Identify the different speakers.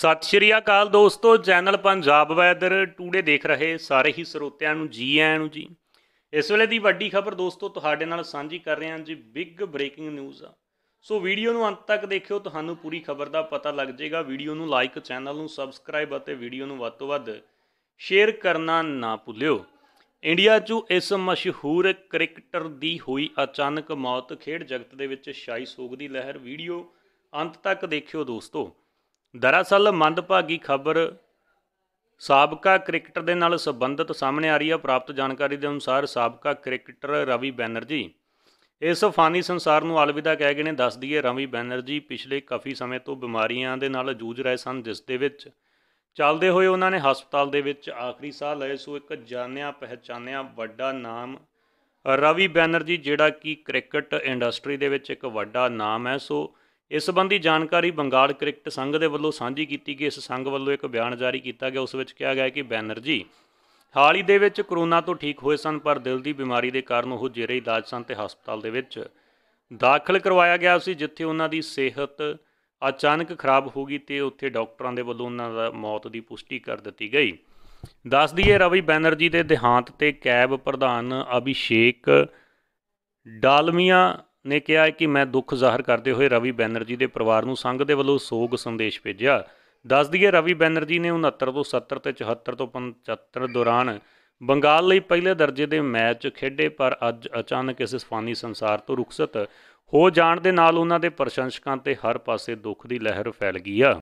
Speaker 1: ਸਤਿ ਸ਼੍ਰੀ ਅਕਾਲ ਦੋਸਤੋ channel Punjab weather today ਦੇਖ ਰਹੇ ਸਾਰੇ ਹੀ ਸਰੋਤਿਆਂ ਨੂੰ ਜੀ ਆਇਆਂ ਨੂੰ ਜੀ ਇਸ ਵੇਲੇ ਦੀ ਵੱਡੀ ਖਬਰ ਦੋਸਤੋ ਤੁਹਾਡੇ ਨਾਲ ਸਾਂਝੀ ਕਰ ਰਹੇ ਹਾਂ ਜੀ ਬਿਗ ਬ੍ਰੇਕਿੰਗ ਨਿਊਜ਼ ਆ ਸੋ ਵੀਡੀਓ ਨੂੰ ਅੰਤ ਤੱਕ ਦੇਖਿਓ ਤੁਹਾਨੂੰ ਪੂਰੀ ਖਬਰ ਦਾ ਪਤਾ ਲੱਗ ਜਾਏਗਾ ਵੀਡੀਓ ਨੂੰ ਲਾਈਕ ਚੈਨਲ ਨੂੰ ਸਬਸਕ੍ਰਾਈਬ ਅਤੇ ਵੀਡੀਓ ਨੂੰ ਵੱਧ ਤੋਂ ਵੱਧ ਸ਼ੇਅਰ ਕਰਨਾ ਨਾ ਭੁੱਲਿਓ ਇੰਡੀਆ 'ਚ ਇਸ ਮਸ਼ਹੂਰ ਕ੍ਰਿਕਟਰ ਦੀ ਹੋਈ ਅਚਾਨਕ ਮੌਤ ਖੇਡ ਜਗਤ ਦੇ ਵਿੱਚ ਛਾਈ ਸੋਗ ਦੀ ਲਹਿਰ ਵੀਡੀਓ ਅੰਤ ਤੱਕ ਦੇਖਿਓ ਦੋਸਤੋ ਦਰਅਸਲ ਮੰਦਭਾਗੀ ਖਬਰ ਸਾਬਕਾ ਕ੍ਰਿਕਟਰ ਦੇ ਨਾਲ ਸੰਬੰਧਿਤ ਸਾਹਮਣੇ ਆ ਰਹੀ ਹੈ ਪ੍ਰਾਪਤ ਜਾਣਕਾਰੀ ਦੇ ਅਨੁਸਾਰ ਸਾਬਕਾ ਕ੍ਰਿਕਟਰ ਰਵੀ ਬੈਨਰਜੀ ਇਸ ਫਾਨੀ ਸੰਸਾਰ ਨੂੰ ਅਲਵਿਦਾ ਕਹਿ ਗਏ ਨੇ ਦੱਸ ਦਈਏ ਰਵੀ ਬੈਨਰਜੀ ਪਿਛਲੇ ਕਾਫੀ ਸਮੇਂ ਤੋਂ ਬਿਮਾਰੀਆਂ ਦੇ ਨਾਲ ਜੂਝ ਰਹੇ ਸਨ ਜਿਸ ਦੇ ਵਿੱਚ ਚੱਲਦੇ ਹੋਏ ਉਹਨਾਂ ਨੇ ਹਸਪਤਾਲ ਦੇ ਵਿੱਚ ਆਖਰੀ ਸਾਹ ਲਏ ਸੋ ਇੱਕ ਜਾਣਿਆ ਪਹਿਚਾਨਿਆ ਵੱਡਾ ਨਾਮ ਰਵੀ ਬੈਨਰਜੀ ਜਿਹੜਾ ਕਿ ਕ੍ਰਿਕਟ ਇੰਡਸਟਰੀ ਦੇ ਵਿੱਚ ਇੱਕ ਵੱਡਾ ਨਾਮ ਹੈ ਸੋ ਇਸ ਸੰਬੰਧੀ ਜਾਣਕਾਰੀ ਬੰਗਾਲ ਕ੍ਰਿਕਟ ਸੰਘ ਦੇ ਵੱਲੋਂ ਸਾਂਝੀ ਕੀਤੀ ਗਈ ਇਸ ਸੰਘ ਵੱਲੋਂ ਇੱਕ ਬਿਆਨ ਜਾਰੀ ਕੀਤਾ ਗਿਆ ਉਸ ਵਿੱਚ ਕਿਹਾ ਗਿਆ ਕਿ ਬੈਨਰਜੀ ਹਾਲ ਹੀ ਦੇ ਵਿੱਚ ਕਰੋਨਾ ਤੋਂ ਠੀਕ ਹੋਏ ਸਨ ਪਰ ਦਿਲ ਦੀ ਬਿਮਾਰੀ ਦੇ ਕਾਰਨ ਉਹ ਜੇਰੇ ਇਲਾਜ ਸਨ ਤੇ ਹਸਪਤਾਲ ਦੇ ਵਿੱਚ ਦਾਖਲ ਕਰਵਾਇਆ ਗਿਆ ਸੀ ਜਿੱਥੇ ਉਹਨਾਂ ਦੀ ਸਿਹਤ ਅਚਾਨਕ ਖਰਾਬ ਹੋ ਗਈ ਤੇ ਉੱਥੇ ਡਾਕਟਰਾਂ ਦੇ ਵੱਲੋਂ ਉਹਨਾਂ ਦਾ ਮੌਤ ਦੀ ਪੁਸ਼ਟੀ ਕਰ ਦਿੱਤੀ ਗਈ ਦੱਸ ਦਈਏ ਰਵੀ ਬੈਨਰਜੀ ਦੇ ਦੇਹਾਂਤ ਤੇ ਕੈਬ ਪ੍ਰਧਾਨ ਅਭਿਸ਼ੇਕ ਡਾਲਮੀਆਂ ਨੇ ਕਿਹਾ ਕਿ ਮੈਂ ਦੁੱਖ ਜ਼ਾਹਰ ਕਰਦੇ ਹੋਏ ਰਵੀ ਬੈਨਰਜੀ ਦੇ ਪਰਿਵਾਰ ਨੂੰ ਸੰਘ ਦੇ ਵੱਲੋਂ ਸੋਗ ਸੰਦੇਸ਼ ਭੇਜਿਆ ਦੱਸ ਦਈਏ ਰਵੀ ਬੈਨਰਜੀ ਨੇ 69 ਤੋਂ 70 ਤੇ 74 ਤੋਂ 75 ਦੌਰਾਨ ਬੰਗਾਲ ਲਈ ਪਹਿਲੇ ਦਰਜੇ ਦੇ ਮੈਚ ਖੇਡੇ ਪਰ ਅੱਜ ਅਚਾਨਕ ਇਸ ਫਾਨੀ ਸੰਸਾਰ ਤੋਂ ਰੁਖਸਤ ਹੋ ਜਾਣ ਦੇ ਨਾਲ ਉਹਨਾਂ ਦੇ ਪ੍ਰਸ਼ੰਸਕਾਂ ਤੇ ਹਰ ਪਾਸੇ ਦੁੱਖ ਦੀ ਲਹਿਰ ਫੈਲ ਗਈ ਆ